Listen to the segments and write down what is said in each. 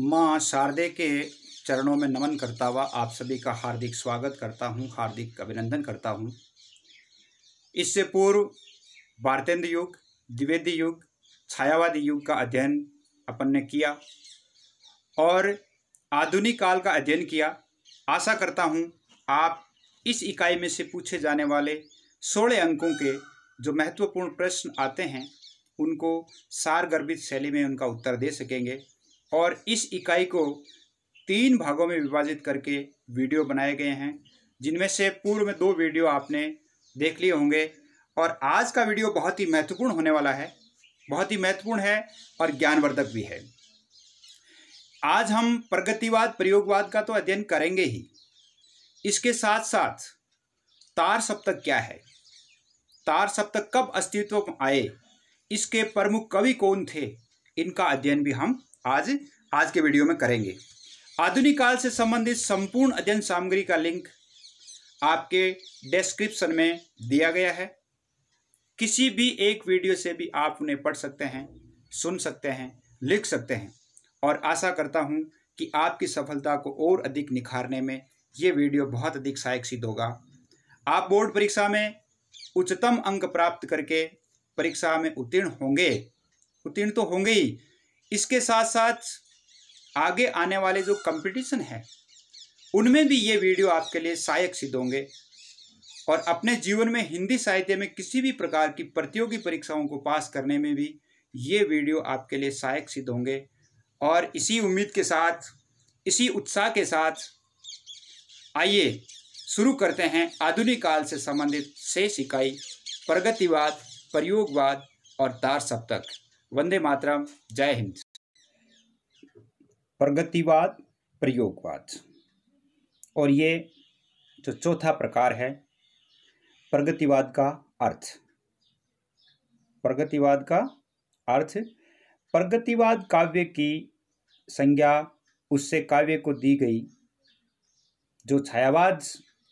माँ शारदे के चरणों में नमन करता हुआ आप सभी का हार्दिक स्वागत करता हूँ हार्दिक अभिनंदन करता हूँ इससे पूर्व भारतेंद्र युग द्विवेदी युग छायावादी युग का अध्ययन अपन ने किया और आधुनिक काल का अध्ययन किया आशा करता हूँ आप इस इकाई में से पूछे जाने वाले सोलह अंकों के जो महत्वपूर्ण प्रश्न आते हैं उनको सारगर्भित शैली में उनका उत्तर दे सकेंगे और इस इकाई को तीन भागों में विभाजित करके वीडियो बनाए गए हैं जिनमें से पूर्व में दो वीडियो आपने देख लिए होंगे और आज का वीडियो बहुत ही महत्वपूर्ण होने वाला है बहुत ही महत्वपूर्ण है और ज्ञानवर्धक भी है आज हम प्रगतिवाद प्रयोगवाद का तो अध्ययन करेंगे ही इसके साथ साथ तार सप्तक क्या है तार सप्तक कब अस्तित्व आए इसके प्रमुख कवि कौन थे इनका अध्ययन भी हम आज आज के वीडियो में करेंगे आधुनिक काल से संबंधित संपूर्ण अध्ययन सामग्री का लिंक आपके डिस्क्रिप्शन में दिया गया है किसी भी एक वीडियो से भी आप उन्हें पढ़ सकते हैं सुन सकते हैं लिख सकते हैं और आशा करता हूं कि आपकी सफलता को और अधिक निखारने में ये वीडियो बहुत अधिक सहायक सिद्ध होगा आप बोर्ड परीक्षा में उच्चतम अंक प्राप्त करके परीक्षा में उत्तीर्ण होंगे उत्तीर्ण तो होंगे ही इसके साथ साथ आगे आने वाले जो कंपटीशन है उनमें भी ये वीडियो आपके लिए सहायक सिद्ध होंगे और अपने जीवन में हिंदी साहित्य में किसी भी प्रकार की प्रतियोगी परीक्षाओं को पास करने में भी ये वीडियो आपके लिए सहायक सिद्ध होंगे और इसी उम्मीद के साथ इसी उत्साह के साथ आइए शुरू करते हैं आधुनिक काल से संबंधित शेष इकाई प्रगतिवाद प्रयोगवाद और दार सप्तक वंदे मातरम जय हिंद प्रगतिवाद प्रयोगवाद और ये जो चौथा प्रकार है प्रगतिवाद का अर्थ प्रगतिवाद का अर्थ प्रगतिवाद काव्य की संज्ञा उससे काव्य को दी गई जो छायावाद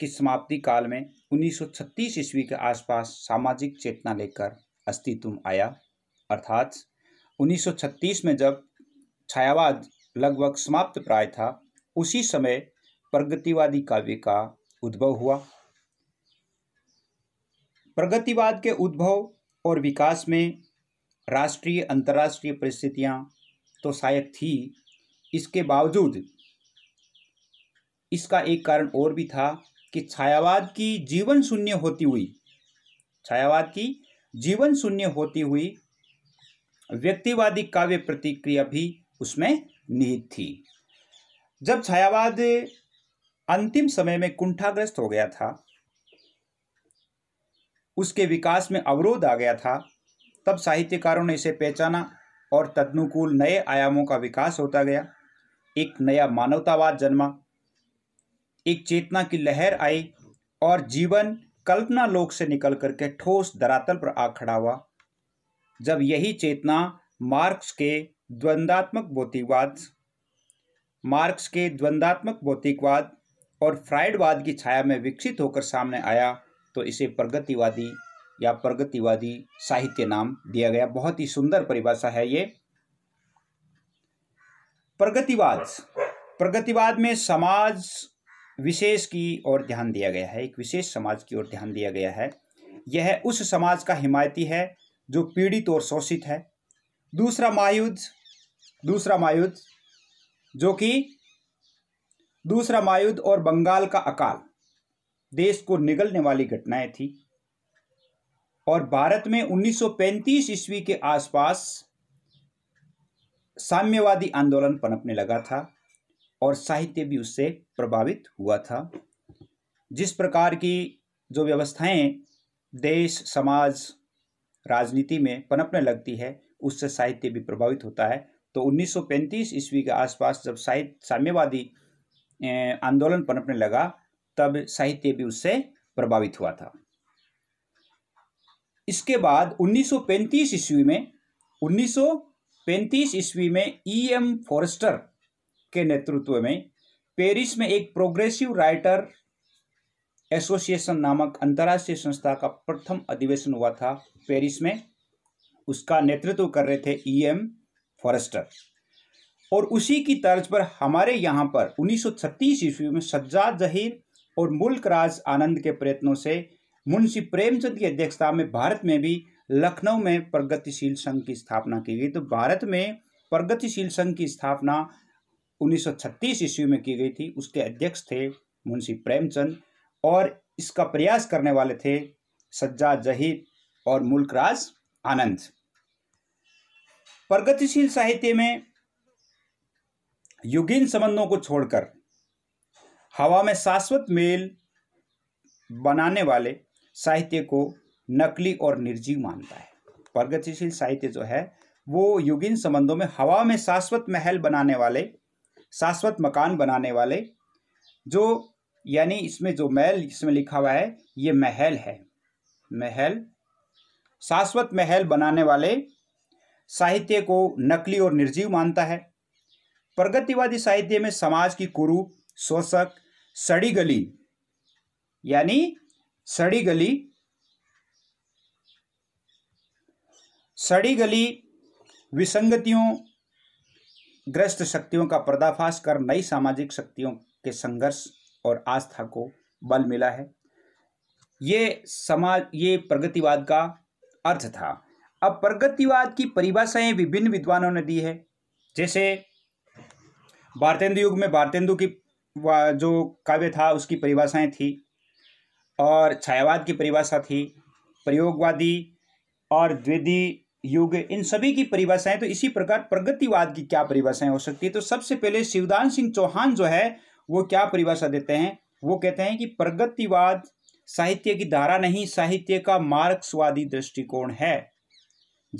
की समाप्ति काल में 1936 ईस्वी के आसपास सामाजिक चेतना लेकर अस्तित्व आया अर्थात 1936 में जब छायावाद लगभग समाप्त प्राय था उसी समय प्रगतिवादी काव्य का उद्भव हुआ प्रगतिवाद के उद्भव और विकास में राष्ट्रीय अंतर्राष्ट्रीय परिस्थितियां तो शायद थी इसके बावजूद इसका एक कारण और भी था कि छायावाद की जीवन शून्य होती हुई छायावाद की जीवन शून्य होती हुई व्यक्तिवादी काव्य प्रतिक्रिया भी उसमें निहित थी जब छायावाद अंतिम समय में कुंठाग्रस्त हो गया था उसके विकास में अवरोध आ गया था तब साहित्यकारों ने इसे पहचाना और तदनुकूल नए आयामों का विकास होता गया एक नया मानवतावाद जन्मा एक चेतना की लहर आई और जीवन कल्पना लोक से निकल करके ठोस धरातल पर आ खड़ा हुआ जब यही चेतना मार्क्स के द्वंद्वात्मक भौतिकवाद मार्क्स के द्वंद्वात्मक भौतिकवाद और फ्राइडवाद की छाया में विकसित होकर सामने आया तो इसे प्रगतिवादी या प्रगतिवादी साहित्य नाम दिया गया बहुत ही सुंदर परिभाषा है ये प्रगतिवाद प्रगतिवाद में समाज विशेष की ओर ध्यान दिया गया है एक विशेष समाज की ओर ध्यान दिया गया है यह उस समाज का हिमायती है जो पीड़ित और शोषित है दूसरा महायुद्ध दूसरा महायुद्ध जो कि दूसरा महायुद्ध और बंगाल का अकाल देश को निगलने वाली घटनाएं थी और भारत में 1935 ईस्वी के आसपास साम्यवादी आंदोलन पनपने लगा था और साहित्य भी उससे प्रभावित हुआ था जिस प्रकार की जो व्यवस्थाएं देश समाज राजनीति में पनपने लगती है उससे साहित्य भी प्रभावित होता है तो 1935 ईस्वी के आसपास जब साहित्य साम्यवादी आंदोलन पनपने लगा तब साहित्य भी उससे प्रभावित हुआ था इसके बाद 1935 ईस्वी में 1935 ईस्वी में ई एम फॉरेस्टर के नेतृत्व में पेरिस में एक प्रोग्रेसिव राइटर एसोसिएशन नामक अंतर्राष्ट्रीय संस्था का प्रथम अधिवेशन हुआ था पेरिस में उसका नेतृत्व कर रहे थे ई एम फॉरेस्टर और उसी की तर्ज पर हमारे यहाँ पर 1936 ईस्वी में सज्जाद जहीर और मुल्कराज आनंद के प्रयत्नों से मुंशी प्रेमचंद की अध्यक्षता में भारत में भी लखनऊ में प्रगतिशील संघ की स्थापना की गई तो भारत में प्रगतिशील संघ की स्थापना 1936 ईस्वी में की गई थी उसके अध्यक्ष थे मुंशी प्रेमचंद और इसका प्रयास करने वाले थे सज्जा जहीर और मुल्कराज आनंद प्रगतिशील साहित्य में युगीन संबंधों को छोड़कर हवा में शाश्वत मेल बनाने वाले साहित्य को नकली और निर्जीव मानता है प्रगतिशील साहित्य जो है वो युगीन संबंधों में हवा में शाश्वत महल बनाने वाले शाश्वत मकान बनाने वाले जो यानी इसमें जो महल इसमें लिखा हुआ है ये महल है महल शाश्वत महल बनाने वाले साहित्य को नकली और निर्जीव मानता है प्रगतिवादी साहित्य में समाज की कुरूप शोषक सड़ी गली यानी सड़ी गली सड़ी गली विसंगतियों ग्रस्त शक्तियों का पर्दाफाश कर नई सामाजिक शक्तियों के संघर्ष और आस्था को बल मिला है ये समाज ये प्रगतिवाद का अर्थ था अब प्रगतिवाद की परिभाषाएं विभिन्न विद्वानों ने दी है जैसे भारतेंदु युग में भारतेंदु की जो काव्य था उसकी परिभाषाएं थी और छायावाद की परिभाषा थी प्रयोगवादी और द्विदी युग इन सभी की परिभाषाएं तो इसी प्रकार प्रगतिवाद की क्या परिभाषाएं हो सकती है तो सबसे पहले शिवदान सिंह चौहान जो है वो क्या परिभाषा देते हैं वो कहते हैं कि प्रगतिवाद साहित्य की धारा नहीं साहित्य का मार्क्सवादी दृष्टिकोण है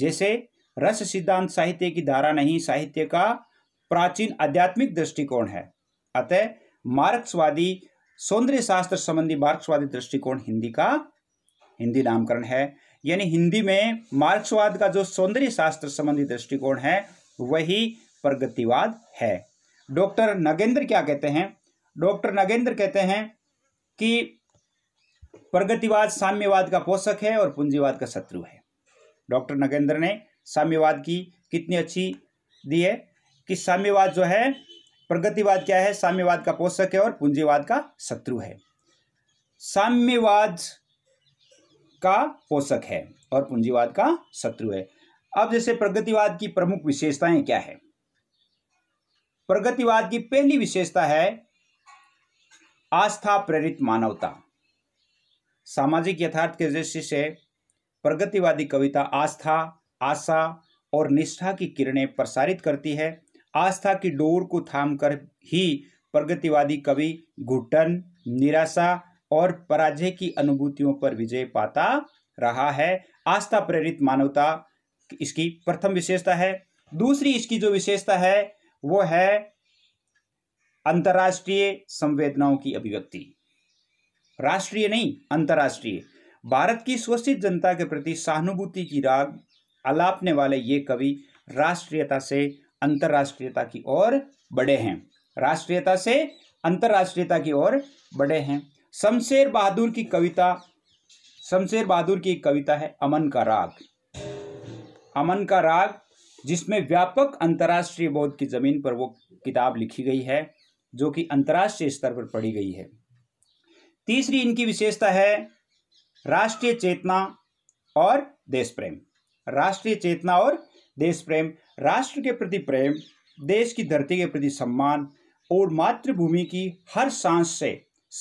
जैसे रस सिद्धांत साहित्य की धारा नहीं साहित्य का प्राचीन आध्यात्मिक दृष्टिकोण है अतः मार्क्सवादी सौंदर्य शास्त्र संबंधी मार्क्सवादी दृष्टिकोण हिंदी का हिंदी नामकरण है यानी हिंदी में मार्क्सवाद का जो सौंदर्य शास्त्र संबंधी दृष्टिकोण है वही प्रगतिवाद है डॉक्टर नगेंद्र क्या कहते हैं डॉक्टर नागेंद्र कहते हैं कि प्रगतिवाद साम्यवाद का पोषक है और पूंजीवाद का शत्रु है डॉक्टर नागेंद्र ने साम्यवाद की कितनी अच्छी दी है कि साम्यवाद जो है प्रगतिवाद क्या है साम्यवाद का पोषक है और पूंजीवाद का शत्रु है साम्यवाद का पोषक है और पूंजीवाद का शत्रु है अब जैसे प्रगतिवाद की प्रमुख विशेषताएं क्या है प्रगतिवाद की पहली विशेषता है आस्था प्रेरित मानवता सामाजिक यथार्थ के दृष्टि से प्रगतिवादी कविता आस्था आशा और निष्ठा की किरणें प्रसारित करती है आस्था की डोर को थामकर ही प्रगतिवादी कवि घुटन निराशा और पराजय की अनुभूतियों पर विजय पाता रहा है आस्था प्रेरित मानवता इसकी प्रथम विशेषता है दूसरी इसकी जो विशेषता है वो है अंतर्राष्ट्रीय संवेदनाओं की अभिव्यक्ति राष्ट्रीय नहीं अंतर्राष्ट्रीय भारत की शोषित जनता के प्रति सहानुभूति की राग अलापने वाले ये कवि राष्ट्रीयता से अंतर्राष्ट्रीयता की ओर बड़े हैं राष्ट्रीयता से अंतर्राष्ट्रीयता की ओर बड़े हैं शमशेर बहादुर की कविता शमशेर बहादुर की एक कविता है अमन का राग अमन का राग जिसमें व्यापक अंतर्राष्ट्रीय बोध की ज़मीन पर वो किताब लिखी गई है जो कि अंतर्राष्ट्रीय स्तर पर पढ़ी गई है तीसरी इनकी विशेषता है राष्ट्रीय चेतना और देश प्रेम राष्ट्रीय चेतना और देश प्रेम राष्ट्र के प्रति प्रेम देश की धरती के प्रति सम्मान और मातृभूमि की हर सांस से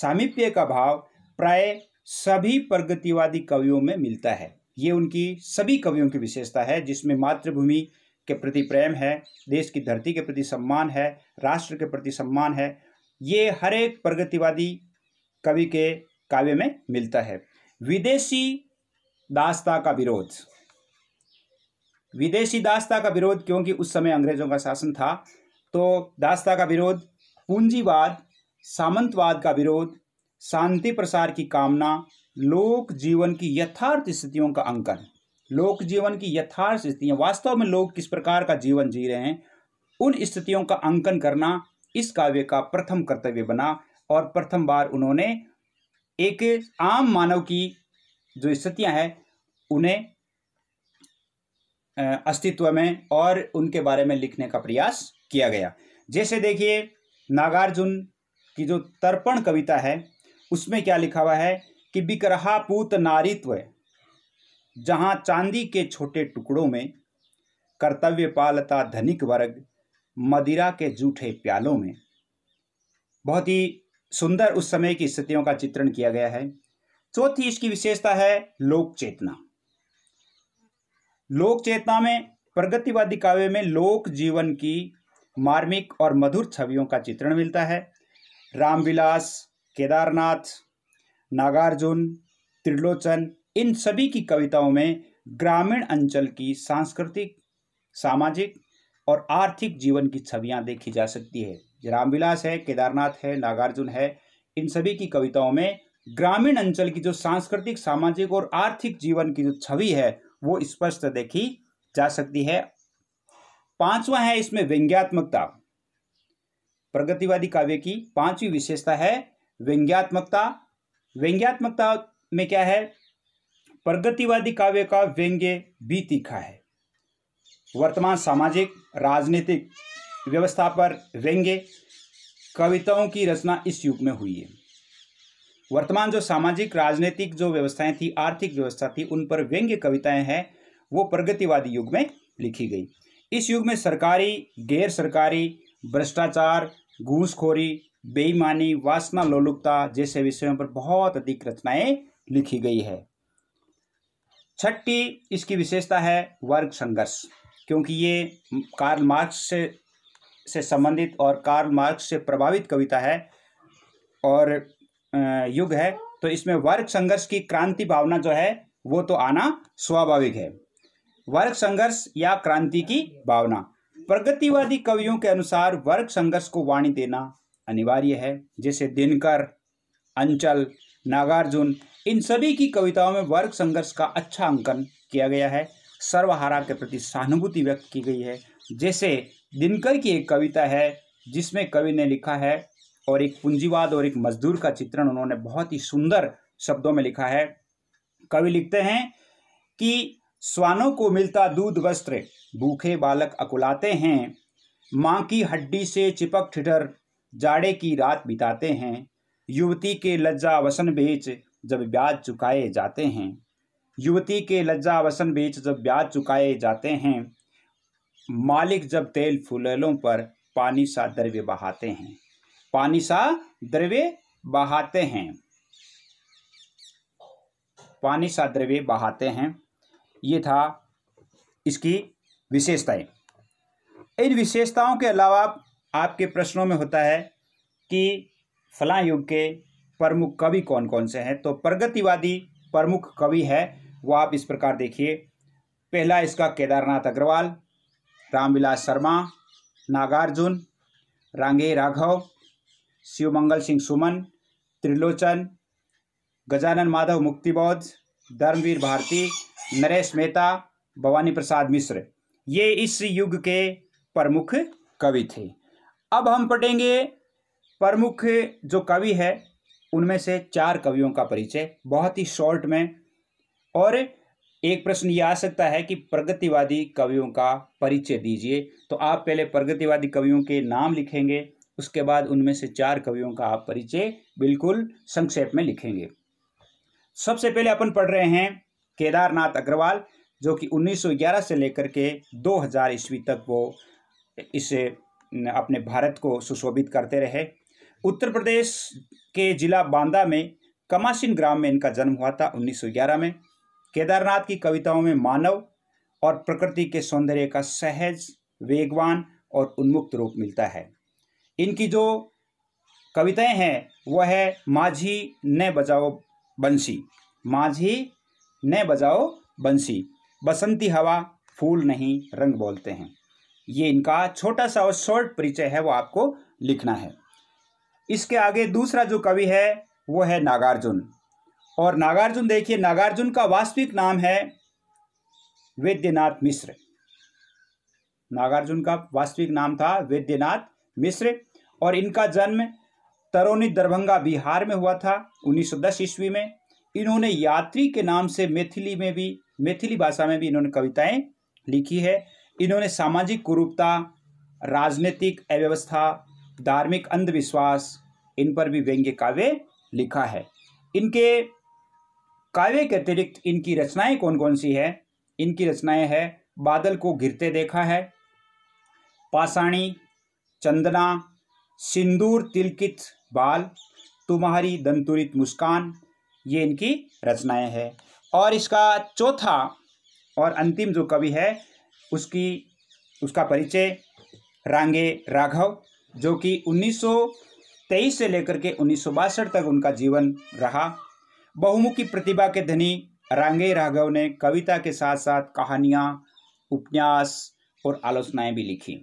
सामीप्य का भाव प्राय सभी प्रगतिवादी कवियों में मिलता है ये उनकी सभी कवियों की विशेषता है जिसमें मातृभूमि के प्रति प्रेम है देश की धरती के प्रति सम्मान है राष्ट्र के प्रति सम्मान है ये हर एक प्रगतिवादी कवि के काव्य में मिलता है विदेशी दास्ता का विरोध विदेशी दास्ता का विरोध क्योंकि उस समय अंग्रेजों का शासन था तो दास्ता का विरोध पूंजीवाद सामंतवाद का विरोध शांति प्रसार की कामना लोक जीवन की यथार्थ स्थितियों का अंकन लोक जीवन की यथार्थ स्थितियाँ वास्तव में लोग किस प्रकार का जीवन जी रहे हैं उन स्थितियों का अंकन करना इस काव्य का प्रथम कर्तव्य बना और प्रथम बार उन्होंने एक आम मानव की जो स्थितियाँ हैं उन्हें अस्तित्व में और उनके बारे में लिखने का प्रयास किया गया जैसे देखिए नागार्जुन की जो तर्पण कविता है उसमें क्या लिखा हुआ है कि बिकरहा पूत नारित्व जहां चांदी के छोटे टुकड़ों में कर्तव्य पालता धनिक वर्ग मदिरा के जूठे प्यालों में बहुत ही सुंदर उस समय की स्थितियों का चित्रण किया गया है चौथी इसकी विशेषता है लोक चेतना लोक चेतना में प्रगतिवादी काव्य में लोक जीवन की मार्मिक और मधुर छवियों का चित्रण मिलता है रामविलास केदारनाथ नागार्जुन त्रिलोचन इन सभी की कविताओं में ग्रामीण अंचल की सांस्कृतिक सामाजिक और आर्थिक जीवन की छवियां देखी जा सकती है रामविलास है केदारनाथ है नागार्जुन है इन सभी की कविताओं में ग्रामीण अंचल की जो सांस्कृतिक सामाजिक और आर्थिक जीवन की जो छवि है वो स्पष्ट देखी जा सकती है पांचवा है इसमें व्यंग्यात्मकता प्रगतिवादी काव्य की पांचवी विशेषता है व्यंग्यात्मकता व्यंग्यात्मकता में क्या है प्रगतिवादी काव्य का व्यंग्य भी तीखा है वर्तमान सामाजिक राजनीतिक व्यवस्था पर व्यंग्य कविताओं की रचना इस युग में हुई है वर्तमान जो सामाजिक राजनीतिक जो व्यवस्थाएं थी आर्थिक व्यवस्था थी उन पर व्यंग्य कविताएं हैं वो प्रगतिवादी युग में लिखी गई इस युग में सरकारी गैर सरकारी भ्रष्टाचार घूसखोरी बेईमानी वासना लोलुपता जैसे विषयों पर बहुत अधिक रचनाएं लिखी गई है छठी इसकी विशेषता है वर्ग संघर्ष क्योंकि ये कार्ल मार्क्स से से संबंधित और कार्ल मार्क्स से प्रभावित कविता है और युग है तो इसमें वर्ग संघर्ष की क्रांति भावना जो है वो तो आना स्वाभाविक है वर्ग संघर्ष या क्रांति की भावना प्रगतिवादी कवियों के अनुसार वर्ग संघर्ष को वाणी देना अनिवार्य है जैसे दिनकर अंचल नागार्जुन इन सभी की कविताओं में वर्ग संघर्ष का अच्छा अंकन किया गया है सर्वहारा के प्रति सहानुभूति व्यक्त की गई है जैसे दिनकर की एक कविता है जिसमें कवि ने लिखा है और एक पूंजीवाद और एक मजदूर का चित्रण उन्होंने बहुत ही सुंदर शब्दों में लिखा है कवि लिखते हैं कि स्वानों को मिलता दूध वस्त्र भूखे बालक अकुलाते हैं माँ की हड्डी से चिपक ठिठर जाड़े की रात बिताते हैं युवती के लज्जा वसन बेच जब ब्याज चुकाए जाते हैं युवती के लज्जावसन बीच जब ब्याज चुकाए जाते हैं मालिक जब तेल फूलों पर पानी सा द्रव्य बहाते हैं पानी सा द्रव्य बहाते हैं पानी सा द्रव्य बहाते हैं ये था इसकी विशेषताएं इन विशेषताओं के अलावा आपके प्रश्नों में होता है कि फलां युग के प्रमुख कवि कौन कौन से हैं तो प्रगतिवादी प्रमुख कवि है वो आप इस प्रकार देखिए पहला इसका केदारनाथ अग्रवाल रामविलास शर्मा नागार्जुन रांगे राघव शिवमंगल सिंह सुमन त्रिलोचन गजानन माधव मुक्तिबौद्ध धर्मवीर भारती नरेश मेहता भवानी प्रसाद मिश्र ये इस युग के प्रमुख कवि थे अब हम पढ़ेंगे प्रमुख जो कवि है उनमें से चार कवियों का परिचय बहुत ही शॉर्ट में और एक प्रश्न ये आ सकता है कि प्रगतिवादी कवियों का परिचय दीजिए तो आप पहले प्रगतिवादी कवियों के नाम लिखेंगे उसके बाद उनमें से चार कवियों का आप परिचय बिल्कुल संक्षेप में लिखेंगे सबसे पहले अपन पढ़ रहे हैं केदारनाथ अग्रवाल जो कि 1911 से लेकर के 2000 ईस्वी तक वो इसे अपने भारत को सुशोभित करते रहे उत्तर प्रदेश के जिला बांदा में कमाशिन ग्राम में इनका जन्म हुआ था 1911 में केदारनाथ की कविताओं में मानव और प्रकृति के सौंदर्य का सहज वेगवान और उन्मुक्त रूप मिलता है इनकी जो कविताएं हैं वह है माझी ने बजाओ बंसी माझी न बजाओ बंसी बसंती हवा फूल नहीं रंग बोलते हैं ये इनका छोटा सा और शॉर्ट परिचय है वो आपको लिखना है इसके आगे दूसरा जो कवि है वो है नागार्जुन और नागार्जुन देखिए नागार्जुन का वास्तविक नाम है वैद्यनाथ मिश्र नागार्जुन का वास्तविक नाम था वैद्यनाथ मिश्र और इनका जन्म तरोनी दरभंगा बिहार में हुआ था 1910 ईस्वी में इन्होंने यात्री के नाम से मैथिली में भी मैथिली भाषा में भी इन्होंने कविताएं लिखी है इन्होंने सामाजिक कुरूपता राजनीतिक अव्यवस्था धार्मिक अंधविश्वास इन पर भी व्यंग्य काव्य लिखा है इनके काव्य के अतिरिक्त इनकी रचनाएं कौन कौन सी है इनकी रचनाएं है बादल को घिरते देखा है पाषाणी चंदना सिंदूर तिलकित बाल तुम्हारी दंतुरित मुस्कान ये इनकी रचनाएं हैं और इसका चौथा और अंतिम जो कवि है उसकी उसका परिचय रांगे राघव जो कि 1923 से लेकर के उन्नीस तक उनका जीवन रहा बहुमुखी प्रतिभा के धनी रांगे राघव ने कविता के साथ साथ कहानियाँ उपन्यास और आलोचनाएं भी लिखी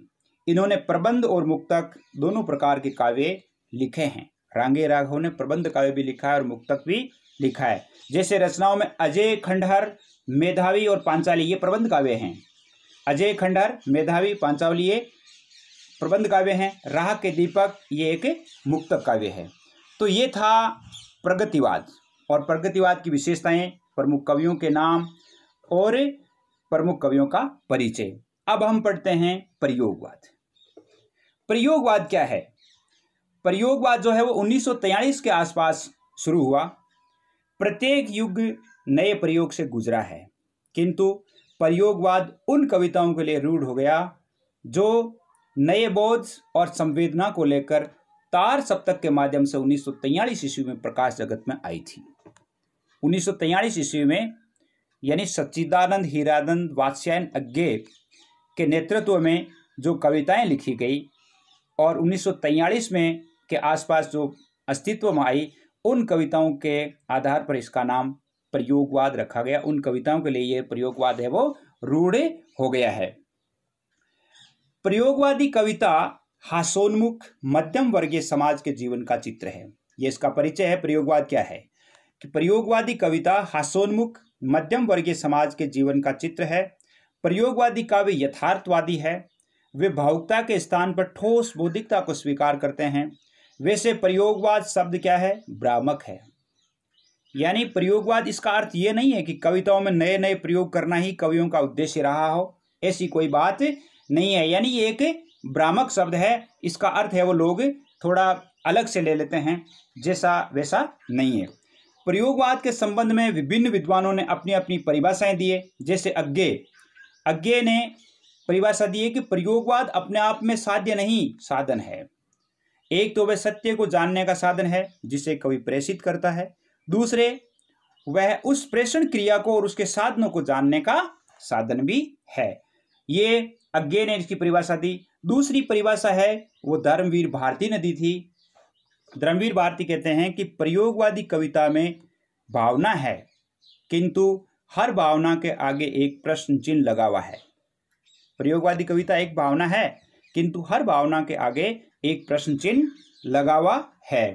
इन्होंने प्रबंध और मुक्तक दोनों प्रकार के काव्य लिखे हैं रांगे राघव ने प्रबंध काव्य भी लिखा है और मुक्तक भी लिखा है जैसे रचनाओं में अजय खंडहर मेधावी और पांचाली ये प्रबंध काव्य हैं अजय खंडहर मेधावी पांचावली ये प्रबंध काव्य हैं राह के दीपक ये एक मुक्त काव्य है तो ये था प्रगतिवाद और प्रगतिवाद की विशेषताएं प्रमुख कवियों के नाम और प्रमुख कवियों का परिचय अब हम पढ़ते हैं प्रयोगवाद प्रयोगवाद क्या है प्रयोगवाद जो है वो उन्नीस के आसपास शुरू हुआ प्रत्येक युग नए प्रयोग से गुजरा है किंतु प्रयोगवाद उन कविताओं के लिए रूढ़ हो गया जो नए बोध और संवेदना को लेकर तार सप्तक के माध्यम से उन्नीस सौ ईस्वी में प्रकाश जगत में आई थी उन्नीस सौ ईस्वी में यानी सच्चिदानंद हीरानंद वात्स्यायन अज्ञे के नेतृत्व में जो कविताएं लिखी गई और उन्नीस में के आसपास जो अस्तित्व में आई उन कविताओं के आधार पर इसका नाम प्रयोगवाद रखा गया उन कविताओं के लिए ये प्रयोगवाद है वो रूढ़ हो गया है प्रयोगवादी कविता हासोन्मुख मध्यम वर्गीय समाज के जीवन का चित्र है यह इसका परिचय है प्रयोगवाद क्या है कि प्रयोगवादी कविता हासोन्मुख मध्यम वर्गीय समाज के जीवन का चित्र है प्रयोगवादी काव्य यथार्थवादी है वे भावुकता के स्थान पर ठोस बौद्धिकता को स्वीकार करते हैं वैसे प्रयोगवाद शब्द क्या है भ्रामक है यानी प्रयोगवाद इसका अर्थ ये नहीं है कि कविताओं में नए नए प्रयोग करना ही कवियों का उद्देश्य रहा हो ऐसी कोई बात नहीं है यानी ये एक भ्रामक शब्द है इसका अर्थ है वो लोग थोड़ा अलग से ले लेते हैं जैसा वैसा नहीं है प्रयोगवाद के संबंध में विभिन्न विद्वानों ने अपनी अपनी परिभाषाएं दिए जैसे अज्ञे अज्ञे ने परिभाषा दी है कि प्रयोगवाद अपने आप में साध्य नहीं साधन है एक तो वह सत्य को जानने का साधन है जिसे कवि प्रेषित करता है दूसरे वह उस प्रेषण क्रिया को और उसके साधनों को जानने का साधन भी है ये अज्ञेय इसकी परिभाषा दी दूसरी परिभाषा है वो धर्मवीर भारती ने दी थी धर्मवीर भारती कहते हैं कि प्रयोगवादी कविता में भावना है किंतु हर भावना के आगे एक प्रश्न चिन्ह लगा हुआ है प्रयोगवादी कविता एक भावना है किंतु हर भावना के आगे एक प्रश्न चिन्ह लगा हुआ है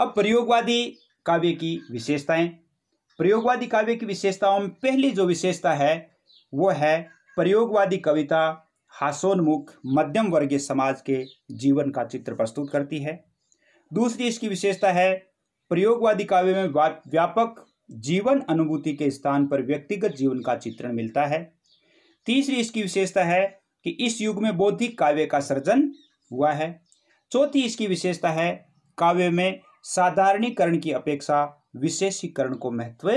अब प्रयोगवादी काव्य की विशेषताएं प्रयोगवादी काव्य की विशेषताओं में पहली जो विशेषता है वो है प्रयोगवादी कविता हासोन्मुख मध्यम वर्गीय समाज के जीवन का चित्र प्रस्तुत करती है दूसरी इसकी विशेषता है प्रयोगवादी काव्य में व्यापक जीवन अनुभूति के स्थान पर व्यक्तिगत जीवन का चित्रण मिलता है तीसरी इसकी विशेषता है कि इस युग में बौद्धिक काव्य का सृजन हुआ है चौथी इसकी विशेषता है काव्य में साधारणीकरण की अपेक्षा विशेषीकरण को महत्व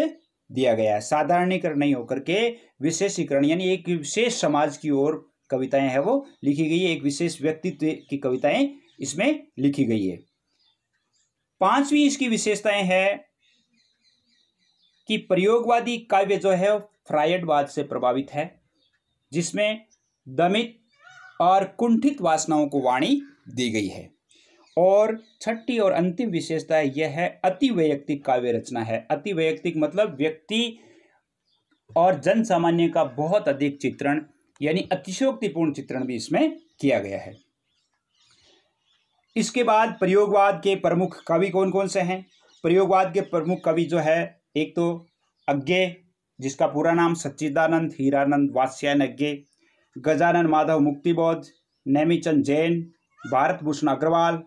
दिया गया है साधारणीकरण नहीं होकर के विशेषीकरण यानी एक विशेष समाज की ओर कविताएं है वो लिखी गई है एक विशेष व्यक्तित्व की कविताएं इसमें लिखी गई है पांचवी इसकी विशेषताएं है कि प्रयोगवादी काव्य जो है फ्रायडवाद से प्रभावित है जिसमें दमित और कुंठित वासनाओं को वाणी दी गई है और छठी और अंतिम विशेषता यह है अति वैयक्तिक काव्य रचना है अति वैयक्तिक मतलब व्यक्ति और जन सामान्य का बहुत अधिक चित्रण यानी अतिशोक्तिपूर्ण चित्रण भी इसमें किया गया है इसके बाद प्रयोगवाद के प्रमुख कवि कौन कौन से हैं प्रयोगवाद के प्रमुख कवि जो है एक तो अज्ञे जिसका पूरा नाम सच्चिदानंद हीरानंद वास्यायन अज्ञे गजानन माधव मुक्तिबोध नैमीचंद जैन भारत भूषण अग्रवाल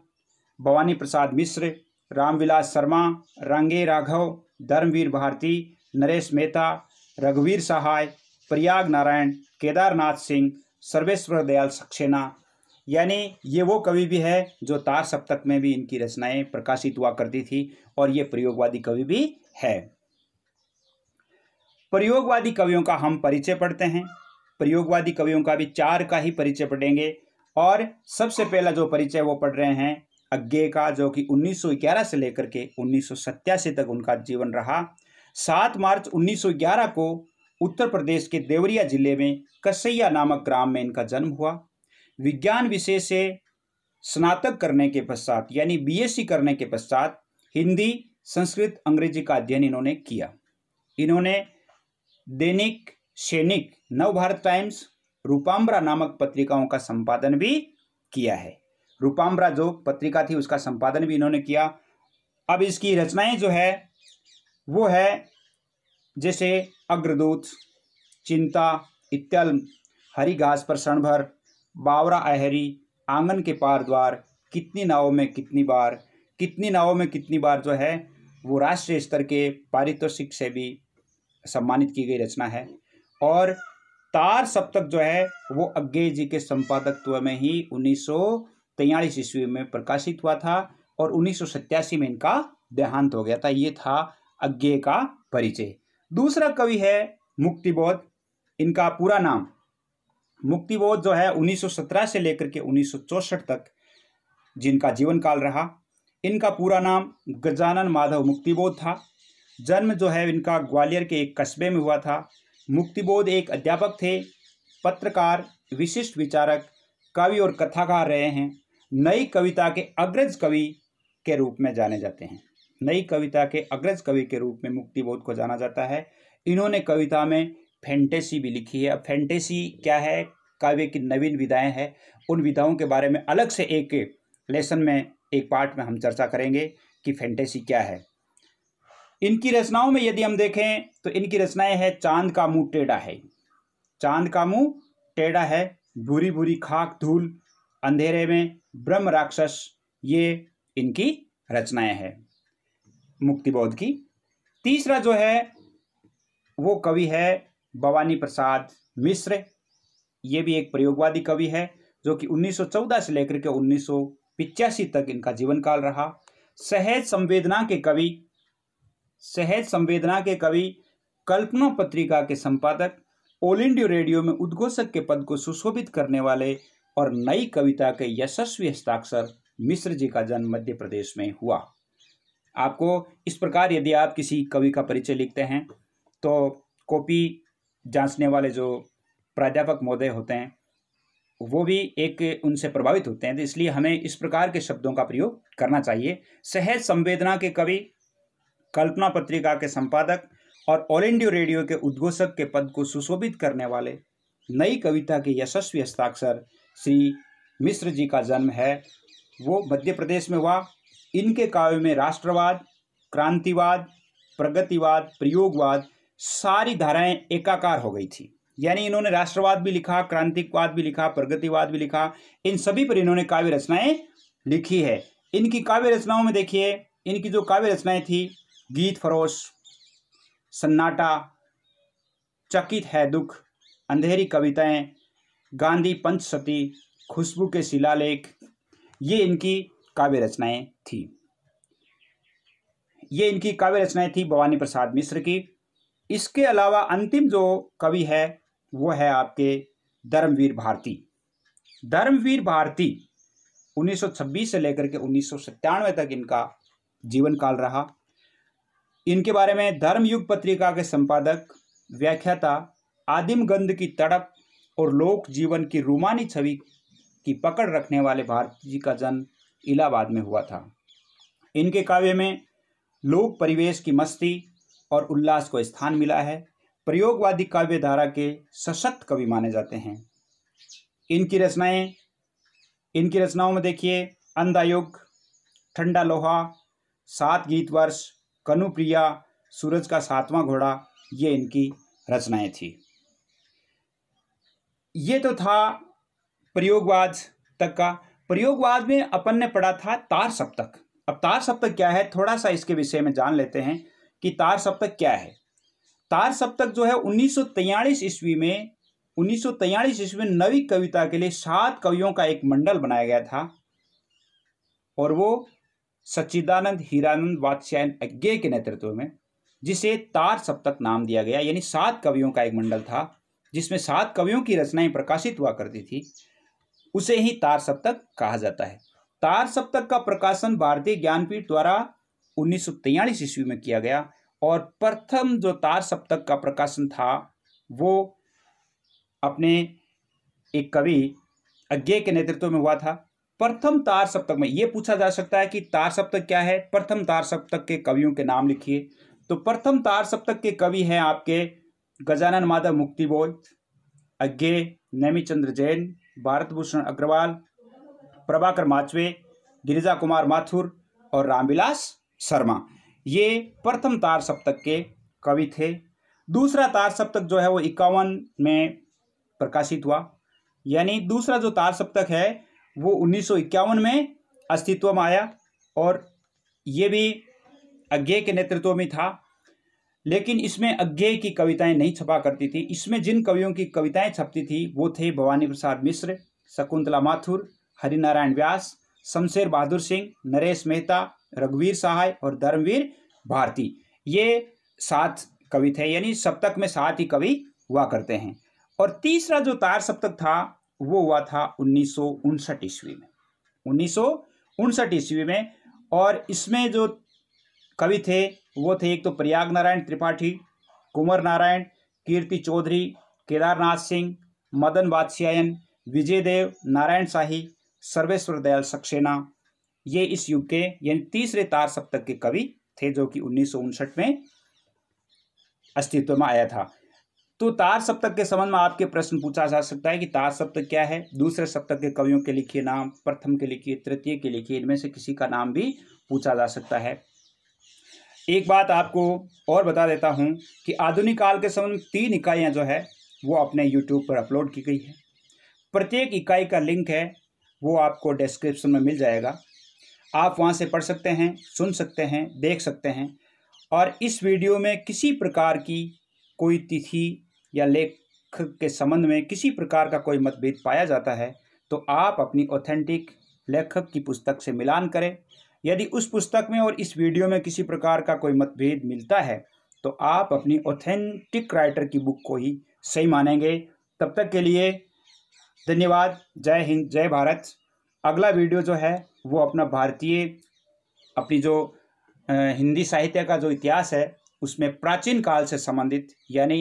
भवानी प्रसाद मिश्र रामविलास शर्मा रंगे राघव धर्मवीर भारती नरेश मेहता रघुवीर सहाय प्रयाग नारायण केदारनाथ सिंह सर्वेश्वर दयाल सक्सेना यानी ये वो कवि भी है जो तार सप्तक में भी इनकी रचनाएं प्रकाशित हुआ करती थी और ये प्रयोगवादी कवि भी है प्रयोगवादी कवियों का हम परिचय पढ़ते हैं प्रयोगवादी कवियों का भी चार का ही परिचय पढ़ेंगे और सबसे पहला जो परिचय वो पढ़ रहे हैं अज्ञे का जो कि 1911 से लेकर के उन्नीस तक उनका जीवन रहा 7 मार्च 1911 को उत्तर प्रदेश के देवरिया जिले में कसैया नामक ग्राम में इनका जन्म हुआ विज्ञान विषय से स्नातक करने के पश्चात यानी बीएससी करने के पश्चात हिंदी संस्कृत अंग्रेजी का अध्ययन इन्होंने किया इन्होंने दैनिक सैनिक नव भारत टाइम्स रूपांबरा नामक पत्रिकाओं का संपादन भी किया है रूपाम्बरा जो पत्रिका थी उसका संपादन भी इन्होंने किया अब इसकी रचनाएं जो है वो है जैसे अग्रदूत चिंता इत्यल हरी घास पर क्षणभर बावरा अहरी आंगन के पार द्वार कितनी नावों में कितनी बार कितनी नावों में कितनी बार जो है वो राष्ट्रीय स्तर के पारितोषिक से भी सम्मानित की गई रचना है और तार सप्तक जो है वो अज्ञे जी के संपादकत्व में ही उन्नीस सौ तेयालीस ईस्वी में प्रकाशित हुआ था और उन्नीस में इनका देहांत हो गया था ये था अज्ञे का परिचय दूसरा कवि है मुक्तिबोध इनका पूरा नाम मुक्तिबोध जो है 1917 से लेकर के उन्नीस तक जिनका जीवन काल रहा इनका पूरा नाम गजानन माधव मुक्तिबोध था जन्म जो है इनका ग्वालियर के एक कस्बे में हुआ था मुक्तिबोध एक अध्यापक थे पत्रकार विशिष्ट विचारक कवि और कथाकार रहे हैं नई कविता के अग्रज कवि के रूप में जाने जाते हैं नई कविता के अग्रज कवि के रूप में मुक्तिबोध को जाना जाता है इन्होंने कविता में फैंटेसी भी लिखी है अब फैंटेसी क्या है काव्य की नवीन विधाएं हैं उन विधाओं के बारे में अलग से एक लेसन में एक पार्ट में हम चर्चा करेंगे कि फैंटेसी क्या है इनकी रचनाओं में यदि हम देखें तो इनकी रचनाएं हैं चांद का मुंह टेढ़ा है चांद का मुंह टेढ़ा है भूरी भूरी खाक धूल अंधेरे में ब्रह्म राक्षस ये इनकी रचनाएं हैं मुक्तिबोध की तीसरा जो है वो कवि है भवानी प्रसाद मिश्र ये भी एक प्रयोगवादी कवि है जो कि 1914 से लेकर के उन्नीस तक इनका जीवन काल रहा सहज संवेदना के कवि सहज संवेदना के कवि कल्पना पत्रिका के संपादक ऑल इंडिया रेडियो में उद्घोषक के पद को सुशोभित करने वाले और नई कविता के यशस्वी हस्ताक्षर मिश्र जी का जन्म मध्य प्रदेश में हुआ आपको इस प्रकार यदि आप किसी कवि का परिचय लिखते हैं तो कॉपी जांचने वाले जो प्राध्यापक महोदय होते हैं वो भी एक उनसे प्रभावित होते हैं तो इसलिए हमें इस प्रकार के शब्दों का प्रयोग करना चाहिए सहज संवेदना के कवि कल्पना पत्रिका के संपादक और ऑल इंडिया रेडियो के उद्घोषक के पद को सुशोभित करने वाले नई कविता के यशस्वी हस्ताक्षर श्री मिश्र जी का जन्म है वो मध्य प्रदेश में हुआ इनके काव्य में राष्ट्रवाद क्रांतिवाद प्रगतिवाद प्रयोगवाद सारी धाराएं एकाकार हो गई थी यानी इन्होंने राष्ट्रवाद भी लिखा क्रांतिवाद भी लिखा प्रगतिवाद भी लिखा इन सभी पर इन्होंने काव्य रचनाएं लिखी है इनकी काव्य रचनाओं में देखिए इनकी जो काव्य रचनाएं थी गीत फरोश सन्नाटा चकित है दुख अंधेरी कविताएं गांधी सती खुशबू के शिलालेख ये इनकी काव्य रचनाएं थी ये इनकी काव्य रचनाएं थी भवानी प्रसाद मिश्र की इसके अलावा अंतिम जो कवि है वो है आपके धर्मवीर भारती धर्मवीर भारती 1926 से लेकर के उन्नीस तक इनका जीवन काल रहा इनके बारे में धर्मयुग पत्रिका के संपादक व्याख्याता आदिम गंध की तड़प और लोक जीवन की रूमानी छवि की पकड़ रखने वाले भारती जी का जन्म इलाहाबाद में हुआ था इनके काव्य में लोक परिवेश की मस्ती और उल्लास को स्थान मिला है प्रयोगवादी काव्य धारा के सशक्त कवि माने जाते हैं इनकी रचनाएं इनकी रचनाओं में देखिए अंधायुग ठंडा लोहा सात गीत वर्ष कनुप्रिया सूरज का सातवां घोड़ा ये इनकी रचनाएं थी ये तो था प्रयोगवाद तक का प्रयोगवाद में अपन ने पढ़ा था तार सप्तक अब तार सप्तक क्या है थोड़ा सा इसके विषय में जान लेते हैं कि तार सप्तक क्या है तार सप्तक जो है उन्नीस ईस्वी में उन्नीस ईस्वी में नवी कविता के लिए सात कवियों का एक मंडल बनाया गया था और वो सच्चिदानंद हीरानंद वात्स्यायन अज्ञे के नेतृत्व में जिसे तार सप्तक नाम दिया गया यानी सात कवियों का एक मंडल था जिसमें सात कवियों की रचनाएं प्रकाशित हुआ करती थी उसे ही तार सप्तक कहा जाता है तार सप्तक का प्रकाशन भारतीय ज्ञानपीठ द्वारा उन्नीस ईस्वी में किया गया और प्रथम जो तार सप्तक का प्रकाशन था वो अपने एक कवि अज्ञे के नेतृत्व में हुआ था प्रथम तार सप्तक में ये पूछा जा सकता है कि तार सप्तक क्या है प्रथम तार सप्तक के कवियों के नाम लिखिए तो प्रथम तार सप्तक के कवि हैं आपके गजानन माधव मुक्ति बोध अज्ञे चंद्र जैन भारत भूषण अग्रवाल प्रभाकर माचवे गिरिजा कुमार माथुर और रामविलास शर्मा ये प्रथम तार सप्तक के कवि थे दूसरा तार सप्तक जो है वो इक्यावन में प्रकाशित हुआ यानी दूसरा जो तार सप्तक है वो उन्नीस में अस्तित्व में आया और ये भी अज्ञे के नेतृत्व में था लेकिन इसमें अज्ञे की कविताएं नहीं छपा करती थी इसमें जिन कवियों की कविताएं छपती थी वो थे भवानी प्रसाद मिश्र शकुंतला माथुर हरिनारायण व्यास शमशेर बहादुर सिंह नरेश मेहता रघुवीर सहाय और धर्मवीर भारती ये सात कवि थे यानी सप्तक में सात ही कवि हुआ करते हैं और तीसरा जो तार सप्तक था वो हुआ था उन्नीस ईस्वी में उन्नीस ईस्वी में और इसमें जो कवि थे वो थे एक तो प्रयाग नारायण त्रिपाठी कुंवर नारायण कीर्ति चौधरी केदारनाथ सिंह मदन वात्स्यायन विजय देव नारायण शाही सर्वेश्वर दयाल सक्सेना ये इस युग के यानी तीसरे तार सप्तक के कवि थे जो कि उन्नीस में अस्तित्व में आया था तो तार सप्तक के संबंध में आपके प्रश्न पूछा जा सकता है कि तार सप्तक क्या है दूसरे सप्तक के कवियों के लिखिए नाम प्रथम के लिखिए तृतीय के लिखिए इनमें से किसी का नाम भी पूछा जा सकता है एक बात आपको और बता देता हूँ कि आधुनिक काल के संबंध तीन इकाइयाँ जो है वो अपने यूट्यूब पर अपलोड की गई है प्रत्येक इकाई का लिंक है वो आपको डिस्क्रिप्शन में मिल जाएगा आप वहाँ से पढ़ सकते हैं सुन सकते हैं देख सकते हैं और इस वीडियो में किसी प्रकार की कोई तिथि या लेख के संबंध में किसी प्रकार का कोई मतभेद पाया जाता है तो आप अपनी ऑथेंटिक लेखक की पुस्तक से मिलान करें यदि उस पुस्तक में और इस वीडियो में किसी प्रकार का कोई मतभेद मिलता है तो आप अपनी ऑथेंटिक राइटर की बुक को ही सही मानेंगे तब तक के लिए धन्यवाद जय हिंद जय भारत अगला वीडियो जो है वो अपना भारतीय अपनी जो हिंदी साहित्य का जो इतिहास है उसमें प्राचीन काल से संबंधित यानी